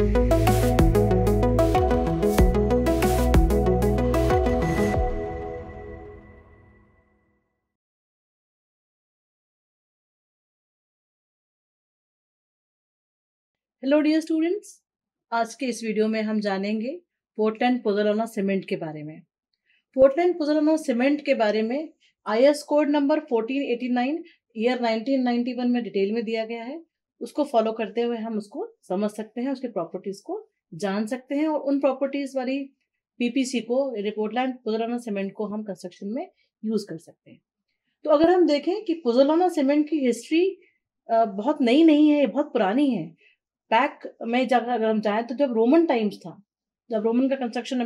hello dear students आज के इस वीडियो में हम जानेंगे पोर्टलैंड पोजोलाना सीमेंट के बारे में पोर्टलैंड पोजोलाना सीमेंट के बारे में आईएस कोड नंबर 1489 ईयर 1991 में डिटेल में दिया गया है उसको फॉलो करते हुए हम उसको समझ सकते हैं उसके प्रॉपर्टीज को जान सकते हैं और उन प्रॉपर्टीज वाली पीपीसी को रिपोर्टलैंड पुजलाना सीमेंट को हम कंस्ट्रक्शन में यूज कर सकते हैं तो अगर हम देखें कि पुजलाना सीमेंट की हिस्ट्री बहुत नई नहीं है बहुत पुरानी है पैक में जब अगर हम चाहें तो जब रोमन टाइम्स था जब रोमन का कंस्ट्रक्शन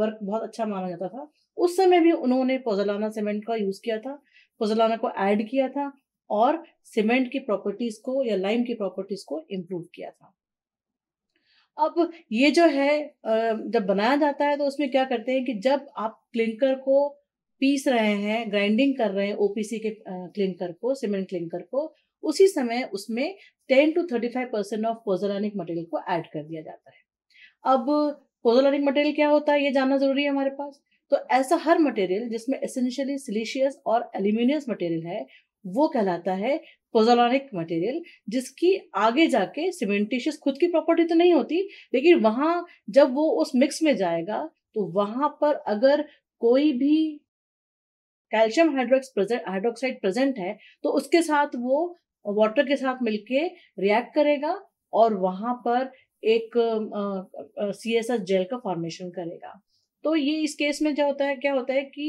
वर्क बहुत अच्छा माना जाता था उस समय भी उन्होंने पोजलाना सीमेंट का यूज किया था पोजलाना को ऐड किया था और सीमेंट की प्रॉपर्टीज को या लाइम की प्रॉपर्टीज को इम्प्रूव किया था अब ये जो है जब बनाया जाता है तो उसमें क्या करते हैं कि जब आप क्लिंकर को पीस रहे हैं ग्राइंडिंग कर रहे हैं ओपीसी के क्लिंकर को सीमेंट क्लिंकर को उसी समय उसमें ten to thirty five percent of pozzolanic material को ऐड कर दिया जाता है अब पोजोलानिक मटेरियल क्या होता है ये जानना जरूरी है हमारे पास तो ऐसा हर मटेरियल जिसमें एसेंशियली सिलिशियस और एल्यूमिनियस मटेरियल है वो कहलाता है पोजोलॉनिक मटेरियल जिसकी आगे जाके सीमेंटिशियस खुद की प्रॉपर्टी तो नहीं होती लेकिन वहाँ जब वो उस मिक्स में जाएगा तो वहाँ पर अगर कोई भी calcium hydrox present hydroxide present है तो उसके साथ वो वाटर के साथ मिलके रिएक्ट करेगा और वहाँ पर एक सी एस एस जेल का फॉर्मेशन करेगा तो ये इस केस में क्या होता है क्या होता है कि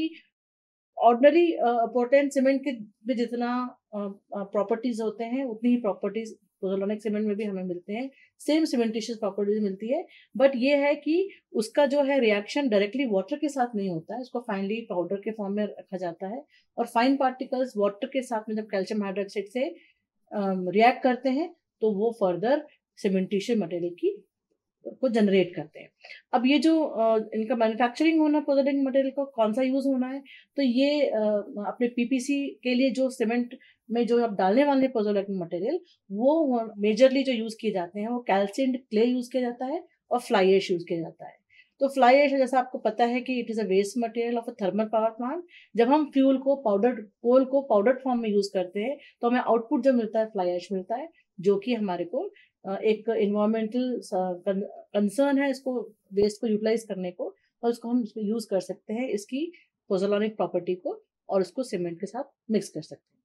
ऑर्डनरी पोर्टेंट सीमेंट के भी जितना प्रॉपर्टीज uh, uh, होते हैं उतनी ही प्रॉपर्टीज पोजोलोनिक सीमेंट में भी हमें मिलते हैं सेम सीमेंटिशियस प्रॉपर्टीज मिलती है बट ये है कि उसका जो है रिएक्शन डायरेक्टली वाटर के साथ नहीं होता है उसको फाइनली पाउडर के फॉर्म में रखा जाता है और फाइन पार्टिकल्स वाटर के साथ में जब कैल्शियम हाइड्रोक्साइड से रिएक्ट um, करते हैं तो वो फर्दर सीमेंटिशियस मटेरियल की को जनरेट करते हैं अब ये जो इनका मैन्युफैक्चरिंग होना प्रोसेडिंग मटेरियल का कौन सा यूज होना है तो ये अपने पीपीसी के लिए जो सीमेंट में जो आप डालने वाले प्रोजेक्ट मटेरियल वो मेजरली जो यूज किए जाते हैं वो कैल्सियड क्ले यूज किया जाता है और फ्लाई एश यूज किया जाता है तो फ्लाई एश जैसा आपको पता है कि it is a waste material of a thermal power plant जब हम फ्यूल को पाउडर कोल को पाउडर फॉर्म में यूज करते हैं तो हमें आउटपुट जो मिलता है फ्लाई एश मिलता है जो कि हमारे को एक इन्वायरमेंटल कंसर्न है इसको वेस्ट को यूटिलाइज करने को और उसको हम यूज कर सकते हैं इसकी पोजोलॉनिक प्रॉपर्टी को और उसको सीमेंट के साथ मिक्स कर सकते हैं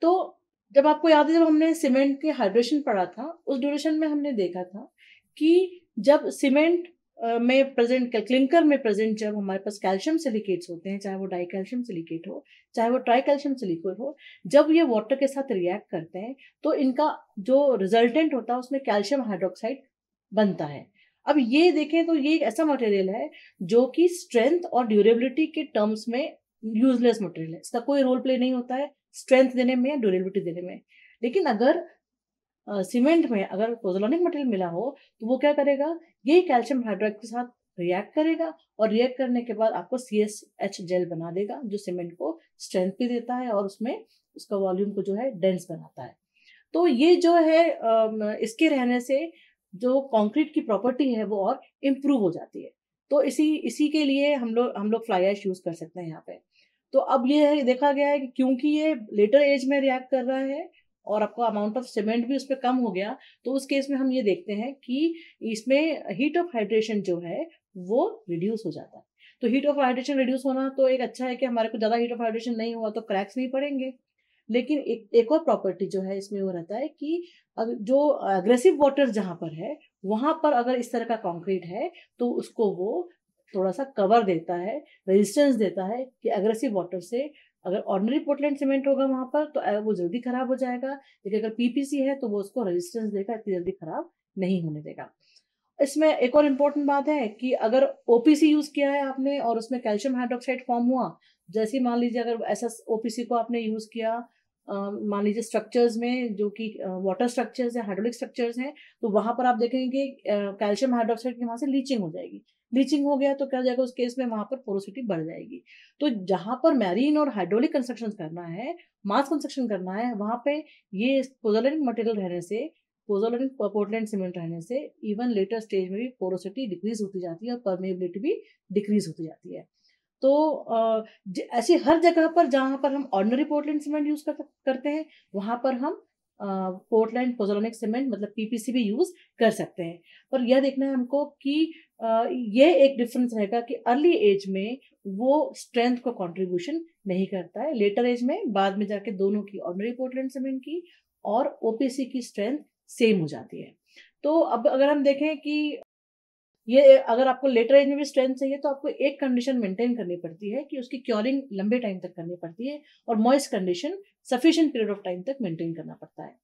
तो जब आपको याद है जब हमने सीमेंट के हाइड्रेशन पढ़ा था उस ड्यूरेशन में हमने देखा था कि जब सीमेंट में प्रेजेंट क्लिंकर में प्रेजेंट जब हमारे पास कैल्शियम सिलिकेट्स होते हैं चाहे वो डाई कैल्शियम सिलिकेट हो चाहे वो ट्राई कैल्शियम सिलिकेट हो जब ये वाटर के साथ रिएक्ट करते हैं तो इनका जो रिजल्टेंट होता है उसमें कैल्शियम हाइड्रोक्साइड बनता है अब ये देखें तो ये एक ऐसा मटेरियल है जो कि स्ट्रेंथ और ड्यूरेबिलिटी के टर्म्स में यूजलेस मटेरियल है इसका कोई रोल प्ले नहीं होता है स्ट्रेंथ देने में या ड्यूरेबिलिटी देने में लेकिन अगर सीमेंट में अगर पोजोलॉनिक मटेरियल मिला हो तो वो क्या करेगा ये कैल्शियम हाइड्रोक्साइड के साथ रिएक्ट करेगा और रिएक्ट करने के बाद आपको सी एस एच जेल बना देगा जो सीमेंट को स्ट्रेंथ भी देता है और उसमें उसका वॉल्यूम को जो है डेंस बनाता है तो ये जो है इसके रहने से जो कंक्रीट की प्रॉपर्टी है वो और इम्प्रूव हो जाती है तो इसी इसी के लिए हम लोग हम लोग फ्लाई ऐश यूज़ कर सकते हैं यहाँ पे तो अब ये है देखा गया है कि क्योंकि ये लेटर एज में रिएक्ट कर रहा है और आपका अमाउंट ऑफ सीमेंट भी उस पर कम हो गया तो उस केस में हम ये देखते हैं कि इसमें हीट ऑफ हाइड्रेशन जो है वो रिड्यूस हो जाता है तो हीट ऑफ हाइड्रेशन रिड्यूस होना तो एक अच्छा है कि हमारे को ज़्यादा हीट ऑफ हाइड्रेशन नहीं हुआ तो क्रैक्स नहीं पड़ेंगे लेकिन एक एक और प्रॉपर्टी जो है इसमें वो रहता है कि जो अग्रेसिव वाटर जहाँ पर है वहाँ पर अगर इस तरह का कंक्रीट है तो उसको वो थोड़ा सा कवर देता है रेजिस्टेंस देता है कि अग्रेसिव वाटर से अगर ऑर्डनरी पोर्टलैंड सीमेंट होगा वहां पर तो वो जल्दी खराब हो जाएगा लेकिन अगर पीपीसी है तो वो उसको रेजिस्टेंस देगा इतनी जल्दी खराब नहीं होने देगा इसमें एक और इम्पोर्टेंट बात है कि अगर ओपीसी यूज किया है आपने और उसमें कैल्शियम हाइड्रोक्साइड फॉर्म हुआ जैसे मान लीजिए अगर ऐसा ओपीसी को आपने यूज किया मान लीजिए स्ट्रक्चर्स में जो कि वाटर स्ट्रक्चर्स है हाइड्रोलिक स्ट्रक्चर्स हैं तो वहां पर आप देखेंगे कि कैल्शियम हाइड्रोक्साइड की वहां से लीचिंग हो जाएगी ब्लीचिंग हो गया तो क्या जाएगा उस केस में वहां पर पोरोसिटी बढ़ जाएगी तो जहां पर मैरीन और हाइड्रोलिक कंस्ट्रक्शन करना है मास कंस्ट्रक्शन करना है वहां पे ये पोजोलिन मटेरियल रहने से पोजोलिन पोर्टलैंड सीमेंट रहने से इवन लेटर स्टेज में भी पोरोसिटी डिक्रीज होती जाती है और परमेबिलिटी भी डिक्रीज होती जाती है तो ऐसी हर जगह पर जहां पर हम ऑर्डनरी पोर्टलैंड सीमेंट यूज कर, करते हैं वहां पर हम पोर्टलैंड पोजोलोनिक सीमेंट मतलब पीपीसी भी यूज कर सकते हैं पर यह देखना है हमको कि ये एक डिफरेंस रहेगा कि अर्ली एज में वो स्ट्रेंथ को कंट्रीब्यूशन नहीं करता है लेटर एज में बाद में जाके दोनों की ऑर्डनरी पोर्टलैंड सीमेंट की और ओपीसी की स्ट्रेंथ सेम हो जाती है तो अब अगर हम देखें कि ये अगर आपको लेटर एज में भी स्ट्रेंथ चाहिए तो आपको एक कंडीशन मेंटेन करनी पड़ती है कि उसकी क्योरिंग लंबे टाइम तक करनी पड़ती है और moist condition sufficient period of time तक मेंटेन करना पड़ता है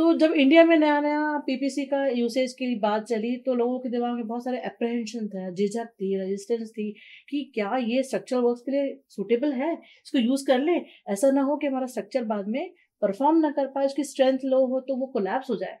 तो जब इंडिया में नया नया पीपीसी का यूसेज की बात चली तो लोगों के दिमाग में बहुत सारे अप्रहेंशन था झिझक थी रेजिस्टेंस थी कि क्या ये स्ट्रक्चर वर्क के लिए सुटेबल है इसको यूज कर ले ऐसा ना हो कि हमारा स्ट्रक्चर बाद में परफॉर्म ना कर पाए उसकी स्ट्रेंथ लो हो तो वो कोलैप्स हो जाए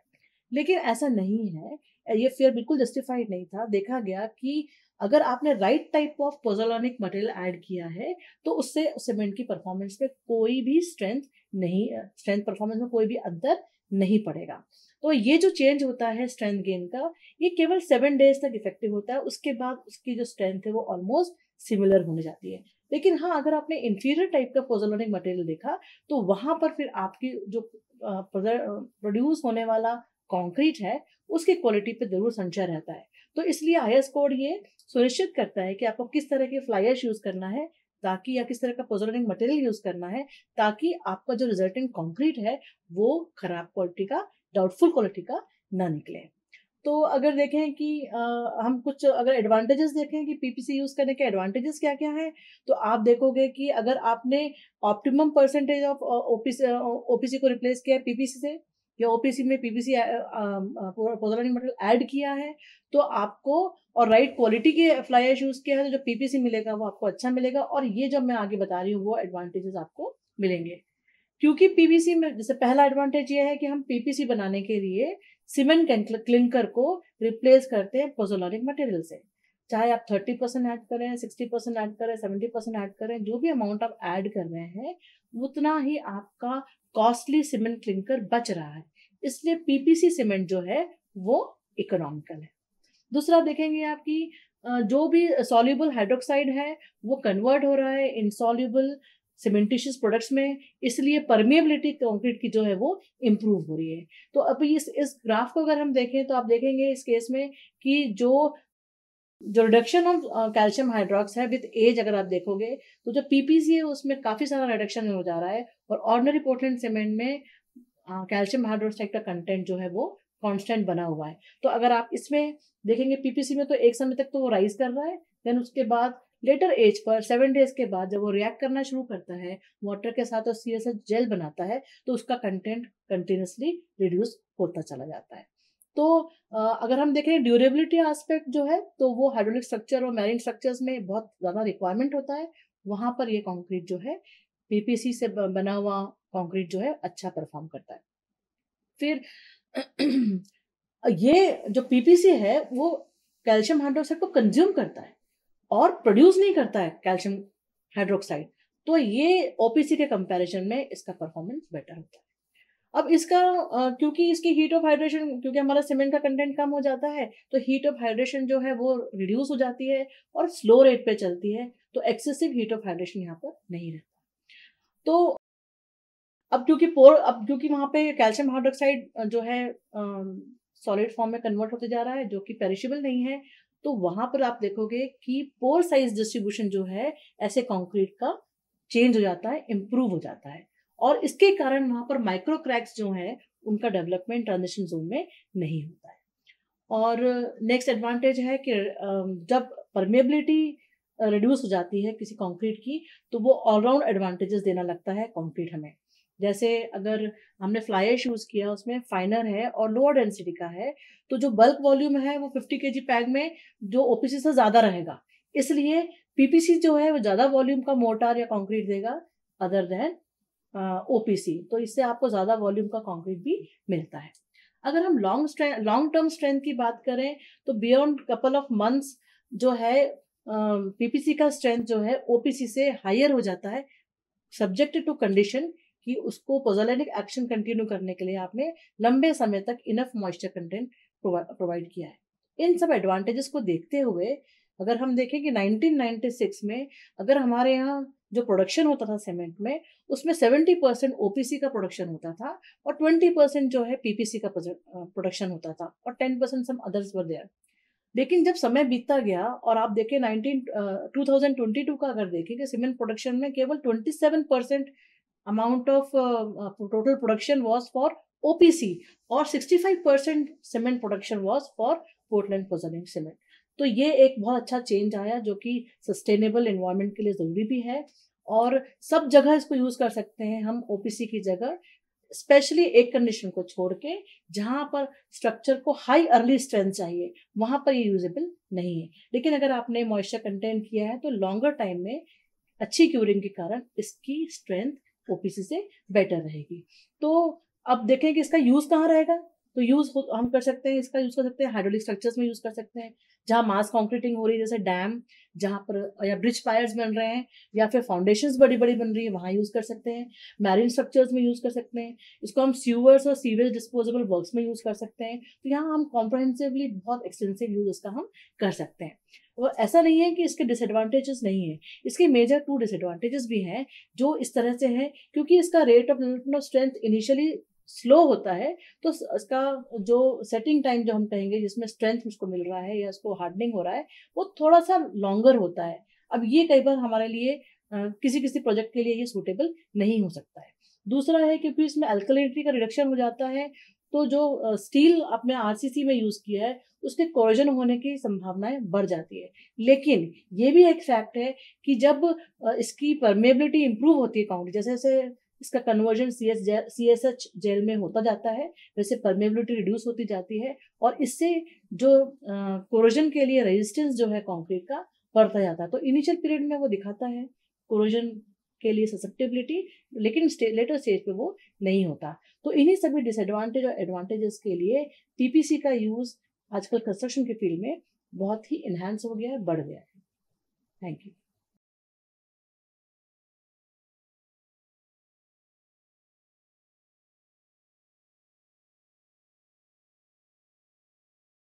लेकिन ऐसा नहीं है ये फियर बिल्कुल जस्टिफाइड नहीं था देखा गया कि अगर आपने right type of pozzolanic material add किया है तो उससे सीमेंट की परफॉर्मेंस में कोई भी स्ट्रेंथ नहीं स्ट्रेंथ परफॉर्मेंस में कोई भी अंतर नहीं पड़ेगा तो ये जो चेंज होता है स्ट्रेंथ गेन का ये केवल सेवन डेज तक इफेक्टिव होता है उसके बाद उसकी जो स्ट्रेंथ है वो ऑलमोस्ट सिमिलर होने जाती है लेकिन हाँ अगर आपने इंफीरियर टाइप का पोजोलोनिक मटेरियल देखा तो वहां पर फिर आपकी जो प्रोड्यूस होने वाला कॉन्क्रीट है उसकी क्वालिटी पे जरूर संचय रहता है तो इसलिए आई कोड ये सुनिश्चित करता है कि आपको किस तरह के फ्लायर्स यूज करना है ताकि या किस तरह का पॉजिटिव मटेरियल यूज करना है ताकि आपका जो रिजल्टिंग कॉन्क्रीट है वो खराब क्वालिटी का डाउटफुल क्वालिटी का ना निकले तो अगर देखें कि आ, हम कुछ अगर एडवांटेजेस देखें कि पीपीसी यूज़ करने के एडवांटेजेस क्या क्या हैं तो आप देखोगे कि अगर आपने optimum percentage of OPC OPC को रिप्लेस किया है पीपीसी से या ओपीसी में पीबीसी पोजरानी मटेरियल ऐड किया है तो आपको और राइट क्वालिटी के फ्लाई शूज के हैं तो जो पीपीसी मिलेगा वो आपको अच्छा मिलेगा और ये जब मैं आगे बता रही हूँ वो एडवांटेजेस आपको मिलेंगे क्योंकि पीपीसी में जैसे पहला एडवांटेज ये है कि हम पीपीसी बनाने के लिए सीमेंट क्लिंकर को रिप्लेस करते हैं पोजोलॉनिक मटेरियल से चाहे आप थर्टी परसेंट ऐड करें सिक्सटी परसेंट ऐड करें सेवेंटी परसेंट ऐड करें जो भी अमाउंट आप ऐड कर रहे हैं उतना ही आपका कॉस्टली सीमेंट क्लिंकर बच रहा है इसलिए पीपीसी सीमेंट जो है वो इकोनॉमिकल है दूसरा देखेंगे आपकी जो भी सॉल्यूबल हाइड्रोक्साइड है वो कन्वर्ट हो रहा है इनसॉल्यूबल सीमेंटिशियस प्रोडक्ट्स में इसलिए परमेबिलिटी कंक्रीट की जो है वो इम्प्रूव हो रही है तो अब इस इस ग्राफ को अगर हम देखें तो आप देखेंगे इस केस में कि जो जो रिडक्शन ऑफ कैल्शियम हाइड्रोक्स है विद एज अगर आप देखोगे तो जो पीपीसी है उसमें काफ़ी सारा रिडक्शन हो जा रहा है और ऑर्डनरी पोर्टलैंड सीमेंट में कैल्शियम uh, हाइड्रोक्साइड का कंटेंट जो है वो कांस्टेंट बना हुआ है तो अगर आप इसमें देखेंगे पीपीसी में तो एक समय तक तो वो राइज कर रहा है देन उसके बाद लेटर एज पर सेवन डेज के बाद जब वो रिएक्ट करना शुरू करता है वाटर के साथ और सी जेल बनाता है तो उसका कंटेंट कंटिन्यूसली रिड्यूस होता चला जाता है तो अगर हम देखें ड्यूरेबिलिटी एस्पेक्ट जो है तो वो हाइड्रोलिक स्ट्रक्चर और मैरिन स्ट्रक्चर्स में बहुत ज़्यादा रिक्वायरमेंट होता है वहाँ पर ये कॉन्क्रीट जो है पीपीसी से बना हुआ कॉन्क्रीट जो है अच्छा परफॉर्म करता है फिर ये जो पीपीसी है वो कैल्शियम हाइड्रोक्साइड को कंज्यूम करता है और प्रोड्यूस नहीं करता है कैल्शियम हाइड्रोक्साइड तो ये ओपीसी के कंपैरिजन में इसका परफॉर्मेंस बेटर होता है अब इसका क्योंकि इसकी हीट ऑफ हाइड्रेशन क्योंकि हमारा सीमेंट का कंटेंट कम हो जाता है तो हीट ऑफ हाइड्रेशन जो है वो रिड्यूस हो जाती है और स्लो रेट पे चलती है तो एक्सेसिव हीट ऑफ हाइड्रेशन यहाँ पर नहीं रहता तो अब क्योंकि पोर अब क्योंकि वहाँ पे कैल्शियम हाइड्रोक्साइड जो है सॉलिड फॉर्म में कन्वर्ट होते जा रहा है जो कि पेरिशेबल नहीं है तो वहां पर आप देखोगे कि पोर साइज डिस्ट्रीब्यूशन जो है ऐसे कॉन्क्रीट का चेंज हो जाता है इम्प्रूव हो जाता है और इसके कारण वहां पर माइक्रो क्रैक्स जो है उनका डेवलपमेंट ट्रांजिशन जोन में नहीं होता है और नेक्स्ट एडवांटेज है कि जब परमेबिलिटी रिड्यूस हो जाती है किसी कंक्रीट की तो वो ऑलराउंड एडवांटेजेस देना लगता है कंक्रीट हमें जैसे अगर हमने फ्लायर यूज़ किया उसमें फाइनर है और लोअर डेंसिटी का है तो जो बल्क वॉल्यूम है वो 50 के जी पैग में जो ओपीसी से ज़्यादा रहेगा इसलिए पीपीसी जो है वो ज़्यादा वॉल्यूम का मोटर या कंक्रीट देगा अदर देन ओपीसी तो इससे आपको ज़्यादा वॉल्यूम का कॉन्क्रीट भी मिलता है अगर हम long strength long term strength की बात करें तो बियॉन्ड कपल ऑफ मंथ्स जो है पीपीसी का स्ट्रेंथ जो है ओपीसी से हायर हो जाता है सब्जेक्ट टू कंडीशन कि उसको पोजोलैनिक एक्शन कंटिन्यू करने के लिए आपने लंबे समय तक इनफ मॉइस्चर कंटेंट प्रोवाइड किया है इन सब एडवांटेजेस को देखते हुए अगर हम देखें कि 1996 में अगर हमारे यहाँ जो प्रोडक्शन होता था सीमेंट में उसमें 70 परसेंट ओ का प्रोडक्शन होता था और 20 परसेंट जो है पीपीसी का प्रोडक्शन होता था और 10 percent some others were there लेकिन जब समय बीतता गया और आप देखें ट्वेंटी टू का अगर देखें कि सीमेंट प्रोडक्शन में केवल seven percent amount of total production was for OPC और 65 percent cement production was for Portland pozzolanic cement तो ये एक बहुत अच्छा चेंज आया जो कि सस्टेनेबल इन्वायरमेंट के लिए ज़रूरी भी है और सब जगह इसको यूज़ कर सकते हैं हम ओ की जगह स्पेशली एक कंडीशन को छोड़ के जहाँ पर स्ट्रक्चर को हाई अर्ली स्ट्रेंथ चाहिए वहाँ पर ये यूजेबल नहीं है लेकिन अगर आपने मॉइस्चर कंटेंट किया है तो लॉन्गर टाइम में अच्छी क्यूरिंग के कारण इसकी स्ट्रेंथ ओपीसी से बेटर रहेगी तो अब देखें कि इसका यूज़ कहाँ रहेगा तो यूज हम कर सकते हैं इसका यूज कर सकते हैं हाइड्रोलिक स्ट्रक्चर्स में यूज कर सकते हैं जहाँ मास कॉन्क्रीटिंग हो रही है जैसे डैम जहाँ पर या ब्रिज पायर्स बन रहे हैं या फिर फाउंडेशंस बड़ी बड़ी बन रही है वहाँ यूज कर सकते हैं मैरिन स्ट्रक्चर्स में यूज कर सकते हैं इसको हम सीवर्स और सीवेज डिस्पोजेबल वर्क में यूज कर सकते हैं तो यहाँ हम कॉम्प्रहेंसिवली बहुत एक्सटेंसिव यूज इसका हम कर सकते हैं वो ऐसा नहीं है कि इसके डिसएडवांटेजेस नहीं है इसके मेजर टू डिसएडवांटेजेस भी हैं जो इस तरह से हैं क्योंकि इसका rate of development of strength initially slow होता है तो उसका जो सेटिंग टाइम जो हम कहेंगे जिसमें स्ट्रेंथ उसको मिल रहा है या उसको हार्डनिंग हो रहा है वो थोड़ा सा लॉन्गर होता है अब ये कई बार हमारे लिए किसी किसी प्रोजेक्ट के लिए ये सूटेबल नहीं हो सकता है दूसरा है क्योंकि इसमें अल्कलिनिटी का रिडक्शन हो जाता है तो जो स्टील आपने आर में यूज़ किया है उसके कोरोजन होने की संभावनाएं बढ़ जाती है लेकिन ये भी एक फैक्ट है कि जब इसकी परमेबिलिटी इंप्रूव होती है काउंट जैसे जैसे इसका conversion C S C S H gel में होता जाता है वैसे परमेबिलिटी रिड्यूस होती जाती है और इससे जो कोरोजन के लिए रेजिस्टेंस जो है कॉन्क्रीट का बढ़ता जाता है तो इनिशियल पीरियड में वो दिखाता है कोरोजन के लिए ससेप्टेबिलिटी लेकिन लेटर स्टेज पे वो नहीं होता तो इन्हीं सभी डिसएडवांटेज और एडवांटेजेस के लिए टीपीसी का यूज़ आजकल कंस्ट्रक्शन के फील्ड में बहुत ही इन्हांस हो गया है बढ़ गया है थैंक यू